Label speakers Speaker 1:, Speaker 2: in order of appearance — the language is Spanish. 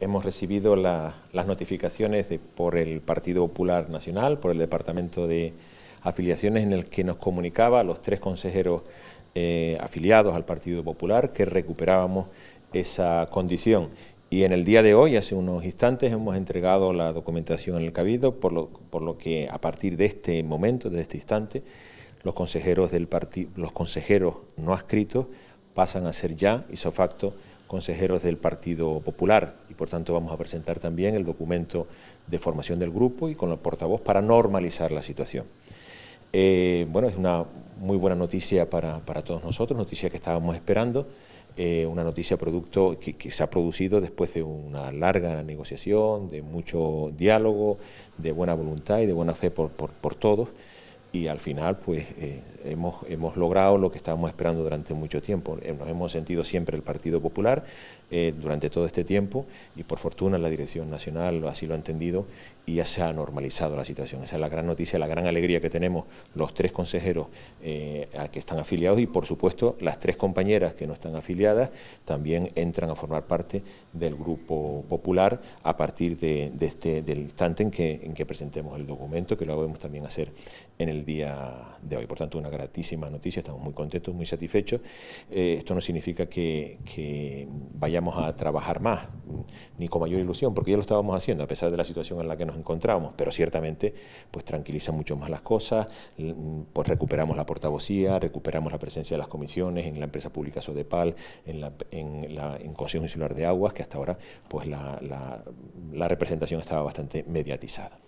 Speaker 1: hemos recibido las notificaciones por el Partido Popular Nacional, por el Departamento de Afiliaciones, en el que nos comunicaba a los tres consejeros eh, afiliados al Partido Popular que recuperábamos esa condición. Y en el día de hoy, hace unos instantes, hemos entregado la documentación en el Cabildo, por lo, que a partir de este momento, de este instante, los consejeros, del los consejeros no adscritos pasan a ser ya, isofacto, facto, consejeros del Partido Popular y por tanto vamos a presentar también el documento de formación del grupo y con el portavoz para normalizar la situación. Eh, bueno, es una muy buena noticia para, todos nosotros, noticia que estábamos esperando, eh, una noticia producto que, se ha producido después de una larga negociación, de mucho diálogo, de buena voluntad y de buena fe por, por, por todos y al final pues eh, hemos, hemos logrado lo que estábamos esperando durante mucho tiempo. Eh, nos hemos sentido siempre el Partido Popular eh, durante todo este tiempo y por fortuna la Dirección Nacional así lo ha entendido y ya se ha normalizado la situación. Esa es la gran noticia, la gran alegría que tenemos los tres consejeros a que están afiliados y por supuesto las tres compañeras que no están afiliadas también entran a formar parte del Grupo Popular a partir de, este, del instante en que, en que presentemos el documento, que lo vamos también hacer en el día de hoy. Por tanto, una gratísima noticia, estamos muy contentos, muy satisfechos. Eh, esto no significa que, vayamos a trabajar más, ni con mayor ilusión, porque ya lo estábamos haciendo, a pesar de la situación en la que nos encontramos, pero ciertamente pues tranquiliza mucho más las cosas, mm, pues recuperamos la portavocía, recuperamos la presencia de las comisiones en la empresa pública Sodepal, en, la, en, la, en Consejo Insular de Aguas, que hasta ahora pues la, la representación estaba bastante mediatizada.